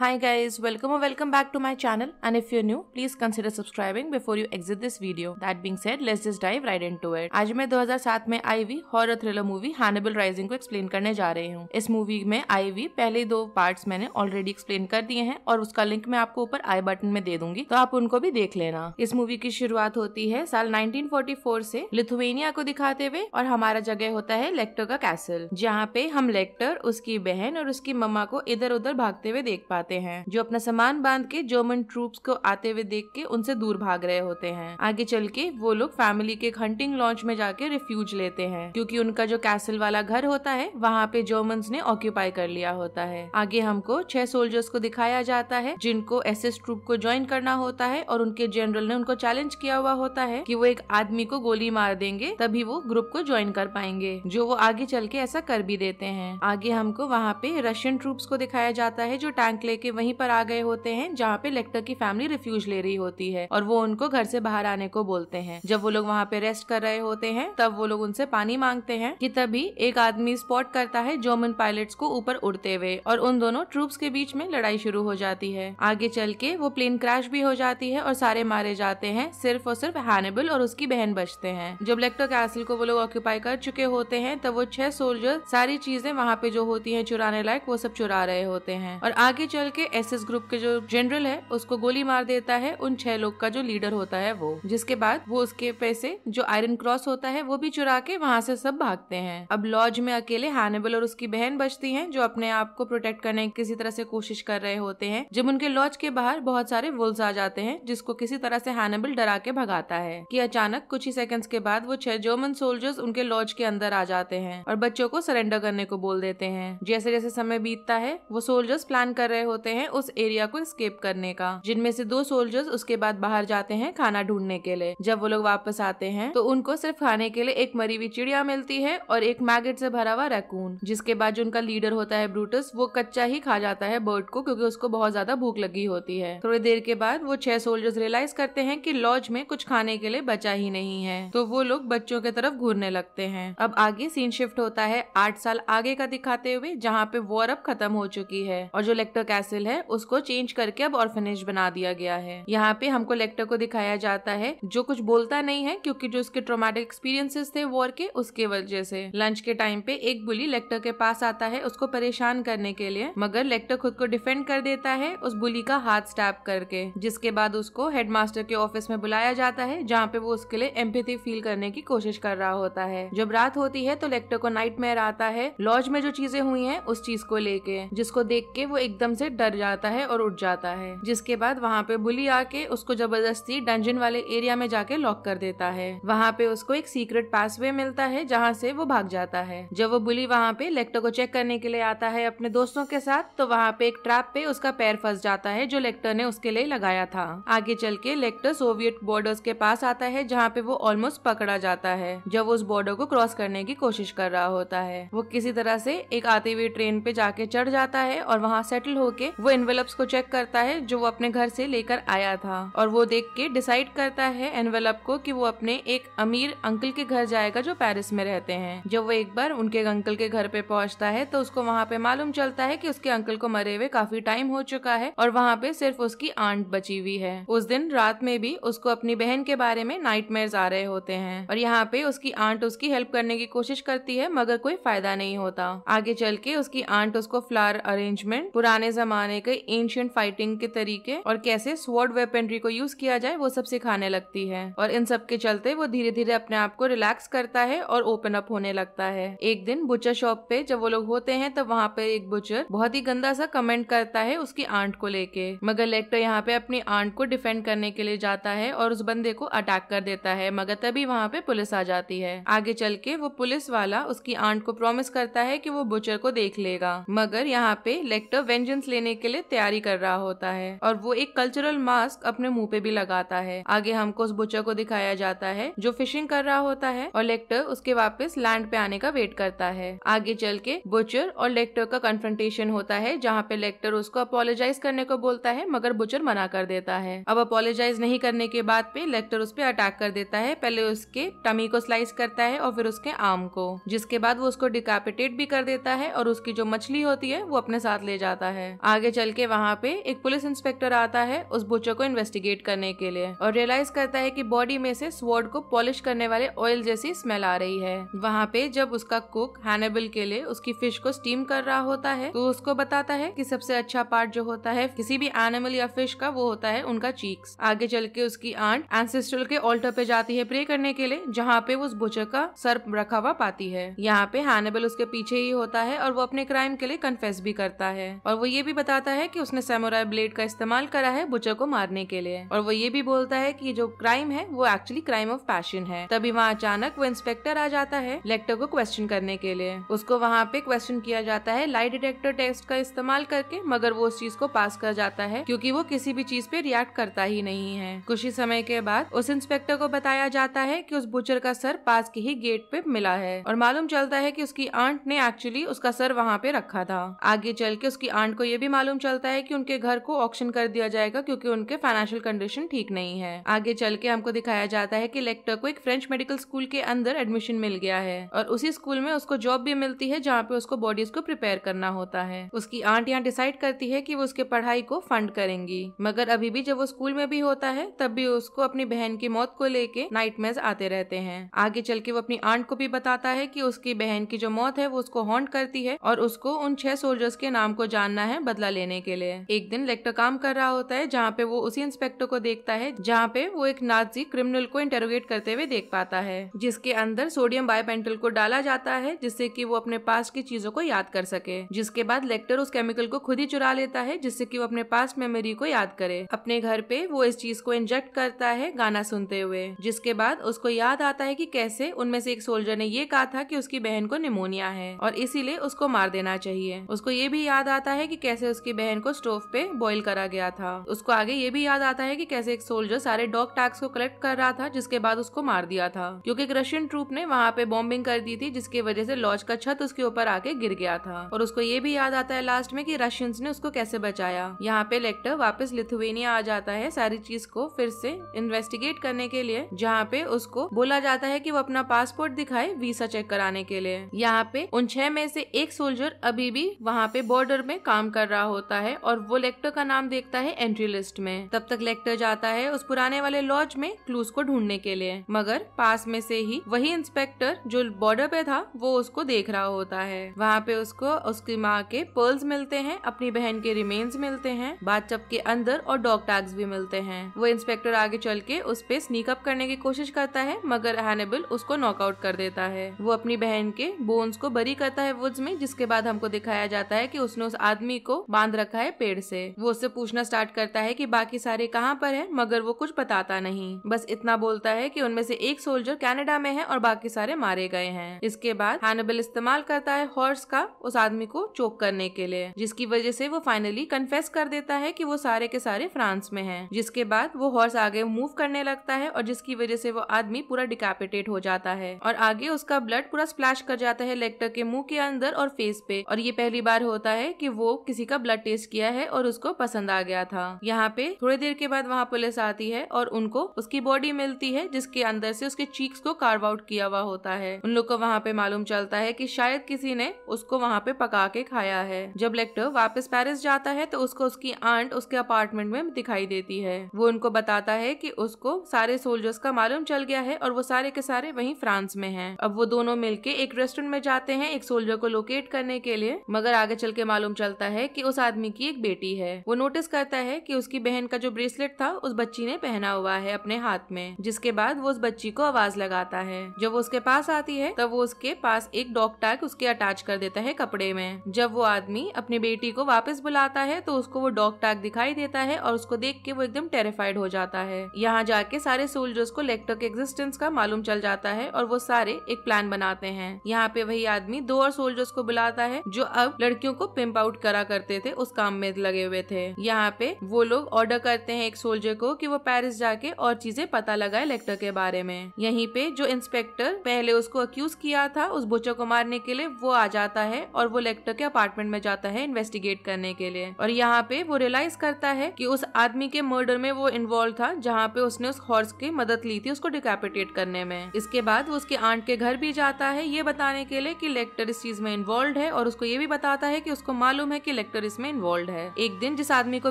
Hi guys, welcome or welcome back to my channel and if you're new, please consider subscribing before you exit this video. That being said, let's just dive right into it. आज मैं 2007 में आई हुई horror thriller movie Hannibal Rising को explain करने जा रही हूँ इस मूवी में आई हुई पहले दो पार्ट्स मैंने ऑलरेडी एक्सप्लेन कर दिए हैं और उसका लिंक मैं आपको ऊपर आई बटन में दे दूंगी तो आप उनको भी देख लेना इस मूवी की शुरुआत होती है साल नाइनटीन फोर्टी फोर से लिथुवेनिया को दिखाते हुए और हमारा जगह होता है लेक्टर का कैसल जहाँ पे हम लेक्टर उसकी बहन और उसकी मम्मा को इधर उधर भागते हुए देख पाते आते हैं जो अपना सामान बांध के जर्मन ट्रूप्स को आते हुए देख के उनसे दूर भाग रहे होते हैं आगे चल के वो लोग फैमिली के हंटिंग लॉन्च में जाके रिफ्यूज लेते हैं क्योंकि उनका जो कैसल वाला घर होता है वहाँ पे जर्मन ने ऑक्यूपाई कर लिया होता है आगे हमको छह सोल्जर्स को दिखाया जाता है जिनको एस एस ट्रूप को ज्वाइन करना होता है और उनके जनरल ने उनको चैलेंज किया हुआ होता है की वो एक आदमी को गोली मार देंगे तभी वो ग्रुप को ज्वाइन कर पाएंगे जो वो आगे चल के ऐसा कर भी देते हैं आगे हमको वहाँ पे रशियन ट्रूप्स को दिखाया जाता है जो टैंक ले के वहीं पर आ गए होते हैं जहाँ पे लेक्टर की फैमिली रिफ्यूज ले रही होती है और वो उनको घर से बाहर आने को बोलते हैं जब वो लोग वहाँ पे रेस्ट कर रहे होते हैं तब वो लोग उनसे पानी मांगते हैं कि तभी एक आदमी स्पॉट करता है जर्मन पायलट को ऊपर उड़ते हुए और उन दोनों ट्रूप्स के बीच में लड़ाई शुरू हो जाती है आगे चल के वो प्लेन क्रैश भी हो जाती है और सारे मारे जाते हैं सिर्फ और सिर्फ हैनेबल और उसकी बहन बचते हैं जब लेक्टर कैसल को वो लोग ऑक्यूपाई कर चुके होते हैं तब वो छह सोल्जर सारी चीजें वहाँ पे जो होती है चुराने लायक वो सब चुरा रहे होते हैं और आगे चल हॉस्पिटल के एसएस ग्रुप के जो जनरल है उसको गोली मार देता है उन छह लोग का जो लीडर होता है वो जिसके बाद वो उसके पैसे जो आयरन क्रॉस होता है वो भी चुरा के वहाँ से सब भागते हैं अब लॉज में अकेले हैनेबल और उसकी बहन बचती है जो अपने आप को प्रोटेक्ट करने की किसी तरह से कोशिश कर रहे होते हैं जब उनके लॉज के बाहर बहुत सारे वुल्स आ जाते हैं जिसको किसी तरह से हैनेबल डरा के भगाता है की अचानक कुछ ही सेकंड्स के बाद वो छह जर्मन सोल्जर्स उनके लॉज के अंदर आ जाते हैं और बच्चों को सरेंडर करने को बोल देते हैं जैसे जैसे समय बीतता है वो सोल्जर्स प्लान कर रहे होते होते हैं उस एरिया को स्केप करने का जिनमें से दो सोल्जर्स उसके बाद बाहर जाते हैं खाना ढूंढने के लिए जब वो लोग वापस आते हैं तो उनको सिर्फ खाने के लिए एक मरी हुई चिड़िया मिलती है और एक मैगेट से भरा हुआ रैकून जिसके बाद जो उनका लीडर होता है ब्रूटस वो कच्चा ही खा जाता है बर्ड को क्योंकि उसको बहुत ज्यादा भूख लगी होती है थोड़ी देर के बाद वो छह सोल्जर्स रियलाइज करते हैं की लॉज में कुछ खाने के लिए बचा ही नहीं है तो वो लोग बच्चों के तरफ घूरने लगते हैं अब आगे सीन शिफ्ट होता है आठ साल आगे का दिखाते हुए जहाँ पे वॉर अब खत्म हो चुकी है और जो लेक्टर कैसे कैसल है उसको चेंज करके अब ऑर्फेनेज बना दिया गया है यहाँ पे हमको लेक्टर को दिखाया जाता है जो कुछ बोलता नहीं है क्योंकि जो उसके ट्रोमेटिक एक्सपीरियंसेस थे वॉर के उसके वजह से लंच के टाइम पे एक बुली लेक्टर के पास आता है उसको परेशान करने के लिए मगर लेक्टर खुद को डिफेंड कर देता है उस बुली का हाथ स्टैप करके जिसके बाद उसको हेडमास्टर के ऑफिस में बुलाया जाता है जहाँ पे वो उसके लिए एम्पथी फील करने की कोशिश कर रहा होता है जब रात होती है तो लेक्टर को नाइट आता है लॉज में जो चीजें हुई है उस चीज को लेके जिसको देख के वो एकदम से से डर जाता है और उठ जाता है जिसके बाद वहाँ पे बुली आके उसको जबरदस्ती डंजन वाले एरिया में जाके लॉक कर देता है वहाँ पे उसको एक सीक्रेट पासवे मिलता है जहाँ से वो भाग जाता है जब वो बुली वहाँ पे लेक्टर को चेक करने के लिए आता है अपने दोस्तों के साथ तो वहाँ पे एक ट्रैप पे उसका पैर फंस जाता है जो लेक्टर ने उसके लिए लगाया था आगे चल के लेक्टर सोवियत बॉर्डर्स के पास आता है जहाँ पे वो ऑलमोस्ट पकड़ा जाता है जब वो उस बॉर्डर को क्रॉस करने की कोशिश कर रहा होता है वो किसी तरह से एक आती हुई ट्रेन पे जाके चढ़ जाता है और वहाँ सेटल होकर के वो एनवेलप्स को चेक करता है जो वो अपने घर से लेकर आया था और वो देख के डिसाइड करता है एनवेलप को कि वो अपने एक अमीर अंकल के घर जाएगा जो पेरिस में रहते हैं जब वो एक बार उनके अंकल के घर पे पहुंचता है तो उसको वहाँ पे मालूम चलता है कि उसके अंकल को मरे हुए काफी टाइम हो चुका है और वहाँ पे सिर्फ उसकी आंट बची हुई है उस दिन रात में भी उसको अपनी बहन के बारे में नाइट आ रहे होते हैं और यहाँ पे उसकी आंट उसकी हेल्प करने की कोशिश करती है मगर कोई फायदा नहीं होता आगे चल के उसकी आंट उसको फ्लावर अरेंजमेंट पुराने जमाने ज़माने के एंशियंट फाइटिंग के तरीके और कैसे स्वॉर्ड वेपनरी को यूज किया जाए वो सब सिखाने लगती है और इन सब के चलते वो धीरे धीरे अपने आप को रिलैक्स करता है और ओपन अप होने लगता है एक दिन बुचर शॉप पे जब वो लोग होते हैं तब वहाँ पे एक बुचर बहुत ही गंदा सा कमेंट करता है उसकी आंट को लेके मगर लेक्टर यहाँ पे अपनी आंट को डिफेंड करने के लिए जाता है और उस बंदे को अटैक कर देता है मगर तभी वहाँ पे पुलिस आ जाती है आगे चल के वो पुलिस वाला उसकी आंट को प्रॉमिस करता है कि वो बुचर को देख लेगा मगर यहाँ पे लेक्टर वेंजेंस ले देने के लिए तैयारी कर रहा होता है और वो एक कल्चरल मास्क अपने मुंह पे भी लगाता है आगे हमको उस बुचर को दिखाया जाता है जो फिशिंग कर रहा होता है और लेक्टर उसके वापस लैंड पे आने का वेट करता है आगे चल के बुचर और लेक्टर का कन्फ्रंटेशन होता है जहाँ पे लेक्टर उसको अपोलोजाइज करने को बोलता है मगर बुचर मना कर देता है अब अपोलोजाइज नहीं करने के बाद पे लेक्टर उस पर अटैक कर देता है पहले उसके टमी को स्लाइस करता है और फिर उसके आर्म को जिसके बाद वो उसको डिकैपिटेट भी कर देता है और उसकी जो मछली होती है वो अपने साथ ले जाता है आगे चल के वहाँ पे एक पुलिस इंस्पेक्टर आता है उस बुचर को इन्वेस्टिगेट करने के लिए और रियलाइज करता है की बॉडी में से स्वॉर्ड को पॉलिश करने वाले ऑयल जैसी स्मेल आ रही है वहाँ पे जब उसका कुक हैनेबल के लिए उसकी फिश को स्टीम कर रहा होता है तो उसको बताता है की सबसे अच्छा पार्ट जो होता है किसी भी एनिमल या फिश का वो होता है उनका चीक्स आगे चल के उसकी आंट एंसेस्ट्रल के ऑल्टर पे जाती है प्रे करने के लिए जहाँ पे वो उस बुचर का सर रखा हुआ पाती है यहाँ पे हैनेबल उसके पीछे ही होता है और वो अपने क्राइम के लिए कन्फेस भी करता है और वो ये भी बताता है कि उसने सेमोराय ब्लेड का इस्तेमाल करा है बुचर को मारने के लिए और वो ये भी बोलता है की जो क्राइम है वो एक्चुअली क्राइम ऑफ पैशन है तभी वहाँ अचानक वो इंस्पेक्टर आ जाता है लेक्टर को क्वेश्चन करने के लिए उसको वहाँ पे क्वेश्चन किया जाता है लाइट डिटेक्टर टेस्ट का इस्तेमाल करके मगर वो उस चीज को पास कर जाता है क्योंकि वो किसी भी चीज पे रिएक्ट करता ही नहीं है कुछ ही समय के बाद उस इंस्पेक्टर को बताया जाता है कि उस बुचर का सर पास के ही गेट पे मिला है और मालूम चलता है कि उसकी आंट ने एक्चुअली उसका सर वहाँ पे रखा था आगे चल के उसकी आंट को ये भी भी मालूम चलता है कि उनके घर को ऑक्शन कर दिया जाएगा क्योंकि उनके फाइनेंशियल कंडीशन ठीक नहीं है आगे चल के हमको दिखाया जाता है कि लेक्टर को एक फ्रेंच मेडिकल स्कूल के अंदर एडमिशन मिल गया है और उसी स्कूल में उसको जॉब भी मिलती है जहाँ पे उसको बॉडीज को प्रिपेयर करना होता है उसकी आंट यहाँ डिसाइड करती है की वो उसके पढ़ाई को फंड करेंगी मगर अभी भी जब वो स्कूल में भी होता है तब भी उसको अपनी बहन की मौत को लेके नाइट आते रहते हैं आगे चल के वो अपनी आंट को भी बताता है की उसकी बहन की जो मौत है वो उसको हॉन्ट करती है और उसको उन छह सोल्जर्स के नाम को जानना है बदला लेने के लिए एक दिन लेक्टर काम कर रहा होता है जहाँ पे वो उसी इंस्पेक्टर को देखता है जहाँ पे वो एक नाजी क्रिमिनल को इंटेरोगेट करते हुए देख पाता है जिसके अंदर सोडियम बायोपेंटल को डाला जाता है जिससे की वो अपने पास की चीजों को याद कर सके जिसके बाद लेक्टर उस केमिकल को खुद ही चुरा लेता है जिससे की वो अपने पास मेमोरी को याद करे अपने घर पे वो इस चीज को इंजेक्ट करता है गाना सुनते हुए जिसके बाद उसको याद आता है कि कैसे उनमें से एक सोल्जर ने ये कहा था कि उसकी बहन को निमोनिया है और इसीलिए उसको मार देना चाहिए उसको ये भी याद आता है कि कैसे कैसे उसकी बहन को स्टोव पे बॉईल करा गया था उसको आगे ये भी याद आता है कि कैसे एक सोल्जर सारे डॉग टैक्स को कलेक्ट कर रहा था जिसके बाद उसको मार दिया था क्योंकि एक रशियन ट्रूप ने वहाँ पे बॉम्बिंग कर दी थी जिसकी वजह से लॉज का छत उसके ऊपर आके गिर गया था और उसको ये भी याद आता है लास्ट में की रशियंस ने उसको कैसे बचाया यहाँ पे लेक्टर वापस लिथुवेनिया आ जाता है सारी चीज को फिर से इन्वेस्टिगेट करने के लिए जहाँ पे उसको बोला जाता है की वो अपना पासपोर्ट दिखाए वीसा चेक कराने के लिए यहाँ पे उन छह में से एक सोल्जर अभी भी वहाँ पे बॉर्डर में काम कर कर रहा होता है और वो लेक्टर का नाम देखता है एंट्री लिस्ट में तब तक लेक्टर जाता है उस पुराने वाले लॉज में क्लूज को ढूंढने के लिए मगर पास में से ही वही इंस्पेक्टर जो बॉर्डर पे था वो उसको देख रहा होता है वहाँ पे उसको उसकी माँ के पर्ल्स मिलते हैं अपनी बहन के रिमेन्स मिलते हैं बाथटब के अंदर और डॉग टैग्स भी मिलते हैं वो इंस्पेक्टर आगे चल के उस पे स्नीकअप करने की कोशिश करता है मगर हैनेबल उसको नॉकआउट कर देता है वो अपनी बहन के बोन्स को बरी करता है वुड्स में जिसके बाद हमको दिखाया जाता है कि उसने उस आदमी को बांध रखा है पेड़ से वो उससे पूछना स्टार्ट करता है कि बाकी सारे कहाँ पर है मगर वो कुछ बताता नहीं बस इतना बोलता है कि उनमें से एक सोल्जर कनाडा में है और बाकी सारे मारे गए हैं इसके बाद हैनिबल इस्तेमाल करता है हॉर्स का उस आदमी को चोक करने के लिए जिसकी वजह से वो फाइनली कन्फेस कर देता है कि वो सारे के सारे फ्रांस में है जिसके बाद वो हॉर्स आगे मूव करने लगता है और जिसकी वजह से वो आदमी पूरा डिकैपिटेट हो जाता है और आगे उसका ब्लड पूरा स्प्लैश कर जाता है लेक्टर के मुंह के अंदर और फेस पे और ये पहली बार होता है कि वो किसी लड़की का ब्लड टेस्ट किया है और उसको पसंद आ गया था यहाँ पे थोड़ी देर के बाद वहाँ पुलिस आती है और उनको उसकी बॉडी मिलती है जिसके अंदर से उसके चीक्स को कार्व आउट किया हुआ होता है उन लोग को वहाँ पे मालूम चलता है कि शायद किसी ने उसको वहाँ पे पका के खाया है जब लेक्टर वापस पेरिस जाता है तो उसको उसकी आंट उसके अपार्टमेंट में दिखाई देती है वो उनको बताता है की उसको सारे सोल्जर्स का मालूम चल गया है और वो सारे के सारे वही फ्रांस में है अब वो दोनों मिलके एक रेस्टोरेंट में जाते हैं एक सोल्जर को लोकेट करने के लिए मगर आगे चल के मालूम चलता है कि उस आदमी की एक बेटी है वो नोटिस करता है कि उसकी बहन का जो ब्रेसलेट था उस बच्ची ने पहना हुआ है अपने हाथ में जिसके बाद वो उस बच्ची को आवाज लगाता है जब वो उसके पास आती है तब वो उसके पास एक डॉग टैग उसके अटैच कर देता है कपड़े में जब वो आदमी अपनी बेटी को वापस बुलाता है तो उसको वो डॉग टैग दिखाई देता है और उसको देख के वो एकदम टेरिफाइड हो जाता है यहाँ जाके सारे सोल्जर्स को लेक्टर के एग्जिस्टेंस का मालूम चल जाता है और वो सारे एक प्लान बनाते हैं यहाँ पे वही आदमी दो और सोल्जर्स को बुलाता है जो अब लड़कियों को पिंप आउट करा करते करते थे उस काम में लगे हुए थे यहाँ पे वो लोग ऑर्डर करते हैं एक सोल्जर को कि वो पेरिस जाके और चीजें पता लगाए लेक्टर के बारे में यहीं पे जो इंस्पेक्टर पहले उसको अक्यूज किया था उस बुचर को मारने के लिए वो आ जाता है और वो लेक्टर के अपार्टमेंट में जाता है इन्वेस्टिगेट करने के लिए और यहाँ पे वो रियलाइज करता है कि उस आदमी के मर्डर में वो इन्वॉल्व था जहाँ पे उसने उस हॉर्स की मदद ली थी उसको डिकेपिटेट करने में इसके बाद वो उसके आंट के घर भी जाता है ये बताने के लिए की लेक्टर इस चीज में इन्वॉल्व है और उसको ये भी बताता है की उसको मालूम है की लेक्टर लेक्टर इसमें इन्वॉल्व है एक दिन जिस आदमी को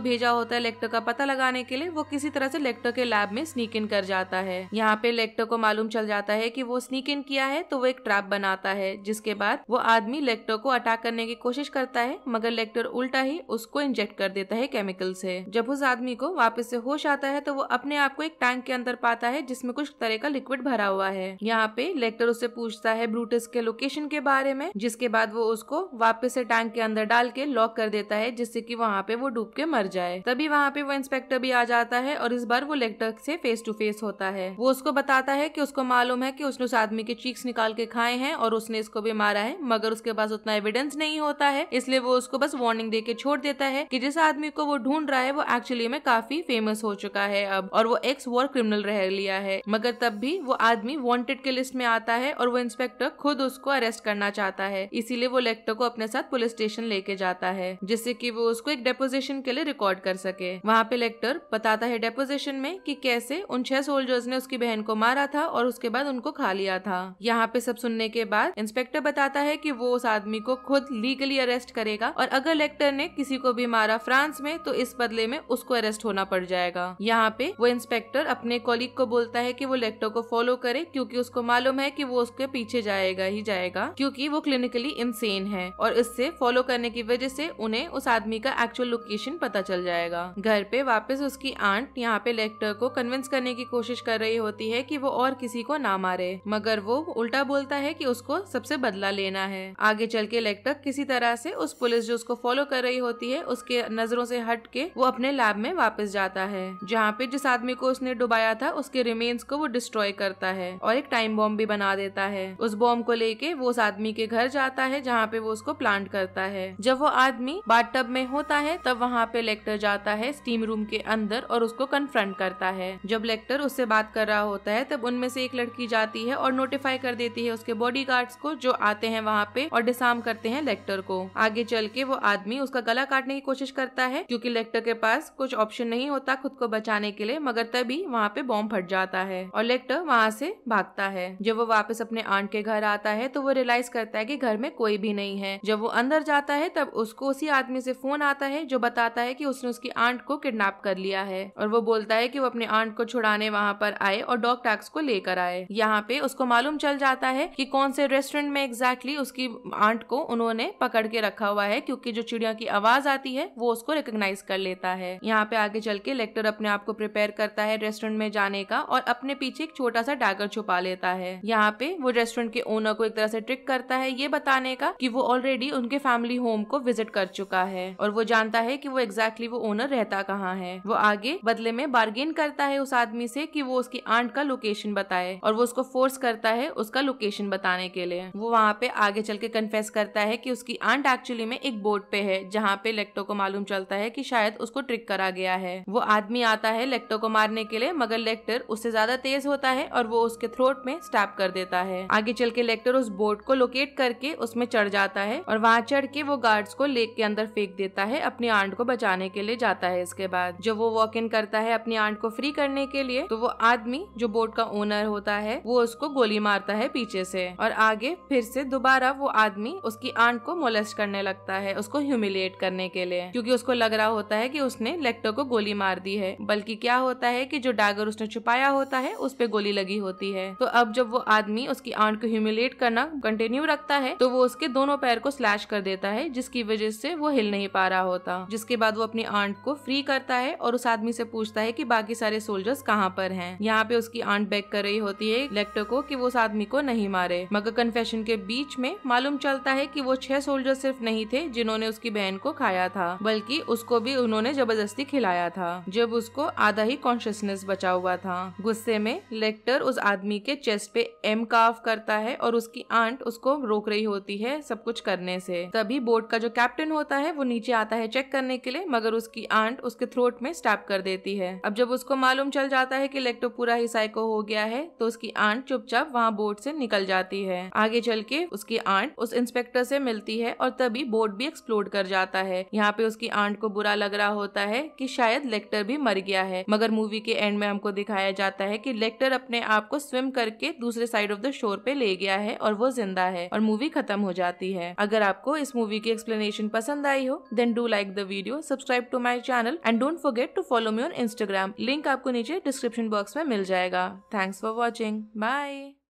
भेजा होता है लेक्टर का पता लगाने के लिए वो किसी तरह से लेक्टर के लैब में स्नीक इन कर जाता है यहाँ पे लेक्टर को मालूम चल जाता है की वो स्नीक इन किया है तो वो एक ट्रैप बनाता है जिसके बाद वो आदमी लेक्टर को अटैक करने की कोशिश करता है मगर लेक्टर उल्टा ही उसको इंजेक्ट कर देता है केमिकल से जब उस आदमी को वापस से होश आता है तो वो अपने आप को एक टैंक के अंदर पाता है जिसमें कुछ तरह का लिक्विड भरा हुआ है यहाँ पे लेक्टर उससे पूछता है ब्रूटस के लोकेशन के बारे में जिसके बाद वो उसको वापस से टैंक के अंदर डाल के लॉक कर देता है जिससे कि वहाँ पे वो डूब के मर जाए तभी वहाँ पे वो इंस्पेक्टर भी आ जाता है और इस बार वो लेक्टर से फेस टू फेस होता है वो उसको बताता है कि उसको मालूम है कि उसने उस आदमी के चीक्स निकाल के खाए हैं और उसने इसको भी मारा है मगर उसके पास उतना एविडेंस नहीं होता है इसलिए वो उसको बस वार्निंग दे छोड़ देता है की जिस आदमी को वो ढूंढ रहा है वो एक्चुअली में काफी फेमस हो चुका है अब और वो एक्स वॉर क्रिमिनल रह लिया है मगर तब भी वो आदमी वॉन्टेड के लिस्ट में आता है और वो इंस्पेक्टर खुद उसको अरेस्ट करना चाहता है इसीलिए वो लेक्टर को अपने साथ पुलिस स्टेशन लेके जाता है जिससे कि वो उसको एक डेपोजिशन के लिए रिकॉर्ड कर सके वहाँ पे लेक्टर बताता है डेपोजिशन में कि कैसे उन छह सोल्जर्स ने उसकी बहन को मारा था और उसके बाद उनको खा लिया था यहाँ पे सब सुनने के बाद इंस्पेक्टर बताता है की वो उस आदमी को खुद लीगली अरेस्ट करेगा और अगर लेक्टर ने किसी को भी मारा फ्रांस में तो इस बदले में उसको अरेस्ट होना पड़ जाएगा यहाँ पे वो इंस्पेक्टर अपने कॉलिग को बोलता है की वो लेक्टर को फॉलो करे क्यूँकी उसको मालूम है की वो उसके पीछे जाएगा ही जाएगा क्यूँकी वो क्लिनिकली इंसेन है और इससे फॉलो करने की वजह से उन्हें उस आदमी का एक्चुअल लोकेशन पता चल जाएगा घर पे वापस उसकी आंट यहाँ पे लेक्टर को कन्विंस करने की कोशिश कर रही होती है कि वो और किसी को ना मारे मगर वो उल्टा बोलता है कि उसको सबसे बदला लेना है आगे चल के लेक्टर किसी तरह से उस पुलिस जो उसको फॉलो कर रही होती है उसके नजरों से हट के वो अपने लैब में वापस जाता है जहाँ पे जिस आदमी को उसने डुबाया था उसके रिमेन्स को वो डिस्ट्रॉय करता है और एक टाइम बॉम्ब भी बना देता है उस बॉम्ब को लेके वो उस आदमी के घर जाता है जहाँ पे वो उसको प्लांट करता है जब वो आदमी बाथ टब में होता है तब वहाँ पे लेक्टर जाता है स्टीम रूम के अंदर और उसको कन्फ्रंट करता है जब लेक्टर उससे बात कर रहा होता है तब उनमें से एक लड़की जाती है और नोटिफाई कर देती है उसके बॉडी को जो आते हैं वहाँ पे और डिसाम करते हैं लेक्टर को आगे चल के वो आदमी उसका गला काटने की कोशिश करता है क्योंकि लेक्टर के पास कुछ ऑप्शन नहीं होता खुद को बचाने के लिए मगर तभी वहाँ पे बॉम्ब फट जाता है और लेक्टर वहाँ से भागता है जब वो वापस अपने आंट के घर आता है तो वो रियलाइज करता है की घर में कोई भी नहीं है जब वो अंदर जाता है तब उसको उसी उसी आदमी से फोन आता है जो बताता है कि उसने उसकी आंट को किडनैप कर लिया है और वो बोलता है कि वो अपने आंट को छुड़ाने वहाँ पर आए और डॉग टैक्स को लेकर आए यहाँ पे उसको मालूम चल जाता है कि कौन से रेस्टोरेंट में एग्जैक्टली exactly उसकी आंट को उन्होंने पकड़ के रखा हुआ है क्योंकि जो चिड़िया की आवाज आती है वो उसको रिकोगनाइज कर लेता है यहाँ पे आगे चल के लेक्टर अपने आप को प्रिपेयर करता है रेस्टोरेंट में जाने का और अपने पीछे एक छोटा सा डैगर छुपा लेता है यहाँ पे वो रेस्टोरेंट के ओनर को एक तरह से ट्रिक करता है ये बताने का कि वो ऑलरेडी उनके फैमिली होम को विजिट कर चुका है और वो जानता है कि वो एग्जैक्टली exactly वो ओनर रहता कहाँ है वो आगे बदले में बार्गेन करता है उस आदमी से कि वो उसकी आंट का लोकेशन बताए और वो उसको फोर्स करता है उसका लोकेशन बताने के लिए वो वहाँ पे आगे चल के कन्फेस करता है कि उसकी आंट एक्चुअली में एक बोट पे है जहाँ पे लेक्टो को मालूम चलता है कि शायद उसको ट्रिक करा गया है वो आदमी आता है लेक्टो को मारने के लिए मगर लेक्टर उससे ज्यादा तेज होता है और वो उसके थ्रोट में स्टैप कर देता है आगे चल के लेक्टर उस बोट को लोकेट करके उसमें चढ़ जाता है और वहाँ चढ़ के वो गार्ड्स को लेके अंदर फेंक देता है अपनी आंट को बचाने के लिए जाता है इसके बाद जब वो वॉक इन करता है अपनी आंट को फ्री करने के लिए तो वो आदमी जो बोट का ओनर होता है वो उसको गोली मारता है पीछे से और आगे फिर से दोबारा वो आदमी उसकी आंट को मोलेस्ट करने लगता है उसको ह्यूमिलेट करने के लिए क्योंकि उसको लग रहा होता है कि उसने लेक्टर को गोली मार दी है बल्कि क्या होता है कि जो डागर उसने छुपाया होता है उस पर गोली लगी होती है तो अब जब वो आदमी उसकी आंट को ह्यूमिलेट करना कंटिन्यू रखता है तो वो उसके दोनों पैर को स्लैश कर देता है जिसकी वजह से वो हिल नहीं पा रहा होता जिसके बाद वो अपनी आंट को फ्री करता है और उस आदमी से पूछता है कि बाकी सारे सोल्जर्स कहाँ पर हैं यहाँ पे उसकी आंट बैक कर रही होती है लेक्टर को कि वो उस आदमी को नहीं मारे मगर कन्फेशन के बीच में मालूम चलता है कि वो छह सोल्जर सिर्फ नहीं थे जिन्होंने उसकी बहन को खाया था बल्कि उसको भी उन्होंने जबरदस्ती खिलाया था जब उसको आधा ही कॉन्शियसनेस बचा हुआ था गुस्से में लेक्टर उस आदमी के चेस्ट पे एम काफ करता है और उसकी आंट उसको रोक रही होती है सब कुछ करने से तभी बोट का जो कैप्टन होता होता है वो नीचे आता है चेक करने के लिए मगर उसकी आंट उसके थ्रोट में स्टैप कर देती है अब जब उसको मालूम चल जाता है कि लेक्टो पूरा ही साइको हो गया है तो उसकी आंट चुपचाप वहाँ बोर्ड से निकल जाती है आगे चल के उसकी आंट उस इंस्पेक्टर से मिलती है और तभी बोर्ड भी एक्सप्लोड कर जाता है यहाँ पे उसकी आंट को बुरा लग रहा होता है कि शायद लेक्टर भी मर गया है मगर मूवी के एंड में हमको दिखाया जाता है कि लेक्टर अपने आप को स्विम करके दूसरे साइड ऑफ द शोर पे ले गया है और वो जिंदा है और मूवी खत्म हो जाती है अगर आपको इस मूवी की एक्सप्लेनेशन पसंद पसंद आई हो then do like the video subscribe to my channel and don't forget to follow me on Instagram link आपको नीचे डिस्क्रिप्शन बॉक्स में मिल जाएगा थैंक्स फॉर वॉचिंग बाय